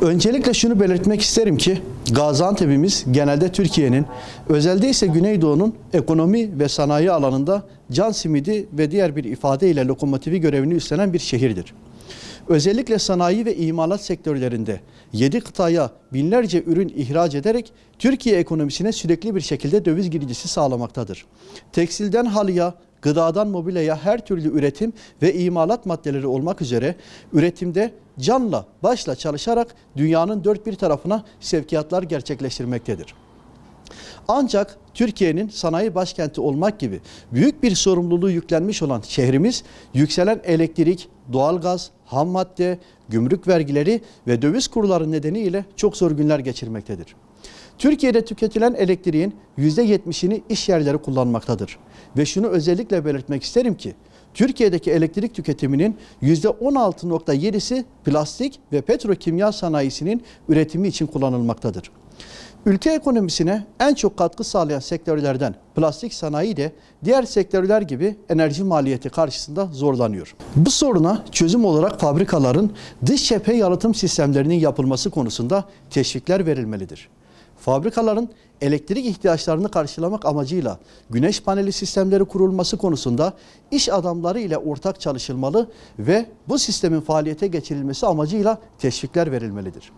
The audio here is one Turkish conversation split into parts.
Öncelikle şunu belirtmek isterim ki Gaziantep'imiz genelde Türkiye'nin, özelde ise Güneydoğu'nun ekonomi ve sanayi alanında can simidi ve diğer bir ifadeyle lokomotifi görevini üstlenen bir şehirdir. Özellikle sanayi ve imalat sektörlerinde 7 kıtaya binlerce ürün ihraç ederek Türkiye ekonomisine sürekli bir şekilde döviz girdisi sağlamaktadır. Tekstilden halıya, gıdadan mobilyaya her türlü üretim ve imalat maddeleri olmak üzere üretimde canla başla çalışarak dünyanın dört bir tarafına sevkiyatlar gerçekleştirmektedir. Ancak Türkiye'nin sanayi başkenti olmak gibi büyük bir sorumluluğu yüklenmiş olan şehrimiz yükselen elektrik, doğalgaz, ham madde, gümrük vergileri ve döviz kurları nedeniyle çok zor günler geçirmektedir. Türkiye'de tüketilen elektriğin %70'ini iş yerleri kullanmaktadır. Ve şunu özellikle belirtmek isterim ki Türkiye'deki elektrik tüketiminin %16.7'si plastik ve petrokimya sanayisinin üretimi için kullanılmaktadır. Ülke ekonomisine en çok katkı sağlayan sektörlerden plastik sanayi de diğer sektörler gibi enerji maliyeti karşısında zorlanıyor. Bu soruna çözüm olarak fabrikaların dış cephe yalıtım sistemlerinin yapılması konusunda teşvikler verilmelidir. Fabrikaların elektrik ihtiyaçlarını karşılamak amacıyla güneş paneli sistemleri kurulması konusunda iş adamları ile ortak çalışılmalı ve bu sistemin faaliyete geçirilmesi amacıyla teşvikler verilmelidir.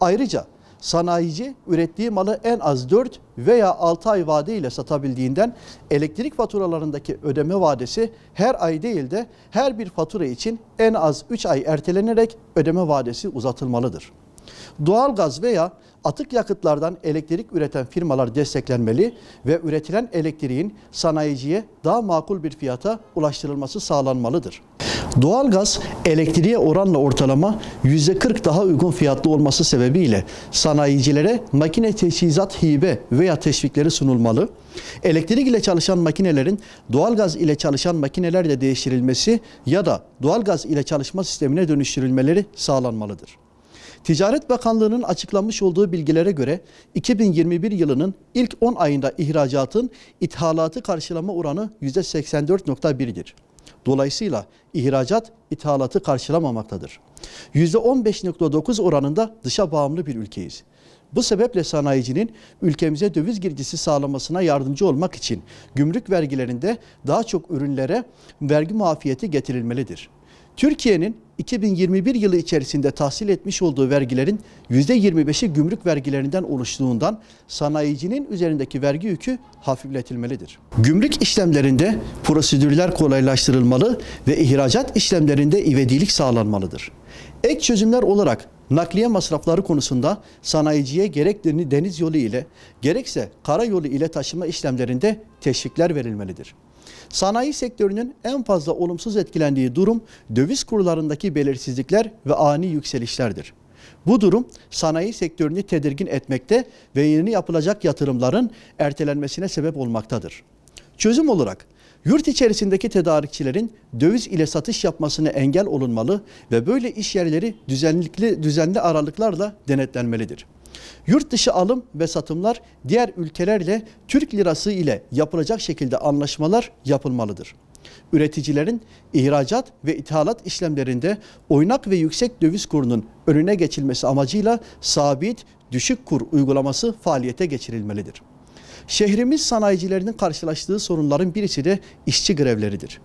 Ayrıca sanayici ürettiği malı en az 4 veya 6 ay vade ile satabildiğinden elektrik faturalarındaki ödeme vadesi her ay değil de her bir fatura için en az 3 ay ertelenerek ödeme vadesi uzatılmalıdır. Doğalgaz veya atık yakıtlardan elektrik üreten firmalar desteklenmeli ve üretilen elektriğin sanayiciye daha makul bir fiyata ulaştırılması sağlanmalıdır. Doğalgaz elektriğe oranla ortalama %40 daha uygun fiyatlı olması sebebiyle sanayicilere makine teçhizat hibe veya teşvikleri sunulmalı. Elektrik ile çalışan makinelerin doğalgaz ile çalışan makinelerle değiştirilmesi ya da doğalgaz ile çalışma sistemine dönüştürülmeleri sağlanmalıdır. Ticaret Bakanlığı'nın açıklamış olduğu bilgilere göre 2021 yılının ilk 10 ayında ihracatın ithalatı karşılama oranı %84.1'dir. Dolayısıyla ihracat ithalatı karşılamamaktadır. %15.9 oranında dışa bağımlı bir ülkeyiz. Bu sebeple sanayicinin ülkemize döviz girdisi sağlamasına yardımcı olmak için gümrük vergilerinde daha çok ürünlere vergi muafiyeti getirilmelidir. Türkiye'nin 2021 yılı içerisinde tahsil etmiş olduğu vergilerin %25'i gümrük vergilerinden oluştuğundan sanayicinin üzerindeki vergi yükü hafifletilmelidir. Gümrük işlemlerinde prosedürler kolaylaştırılmalı ve ihracat işlemlerinde ivedilik sağlanmalıdır. Ek çözümler olarak nakliye masrafları konusunda sanayiciye gereklerini deniz yolu ile gerekse kara yolu ile taşıma işlemlerinde teşvikler verilmelidir. Sanayi sektörünün en fazla olumsuz etkilendiği durum döviz kurlarındaki belirsizlikler ve ani yükselişlerdir. Bu durum sanayi sektörünü tedirgin etmekte ve yeni yapılacak yatırımların ertelenmesine sebep olmaktadır. Çözüm olarak yurt içerisindeki tedarikçilerin döviz ile satış yapmasını engel olunmalı ve böyle iş yerleri düzenli, düzenli aralıklarla denetlenmelidir. Yurt dışı alım ve satımlar diğer ülkelerle Türk lirası ile yapılacak şekilde anlaşmalar yapılmalıdır. Üreticilerin ihracat ve ithalat işlemlerinde oynak ve yüksek döviz kurunun önüne geçilmesi amacıyla sabit düşük kur uygulaması faaliyete geçirilmelidir. Şehrimiz sanayicilerinin karşılaştığı sorunların birisi de işçi grevleridir.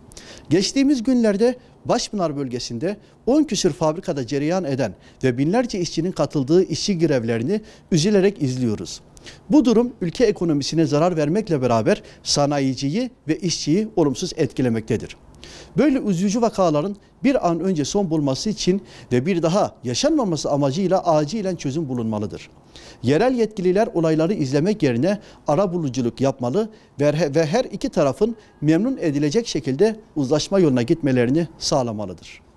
Geçtiğimiz günlerde Başpınar bölgesinde 10 küsür fabrikada cereyan eden ve binlerce işçinin katıldığı işçi grevlerini üzülerek izliyoruz. Bu durum ülke ekonomisine zarar vermekle beraber sanayiciyi ve işçiyi olumsuz etkilemektedir. Böyle üzücü vakaların bir an önce son bulması için ve bir daha yaşanmaması amacıyla acilen çözüm bulunmalıdır. Yerel yetkililer olayları izlemek yerine ara buluculuk yapmalı ve her iki tarafın memnun edilecek şekilde uzlaşma yoluna gitmelerini sağlamalıdır.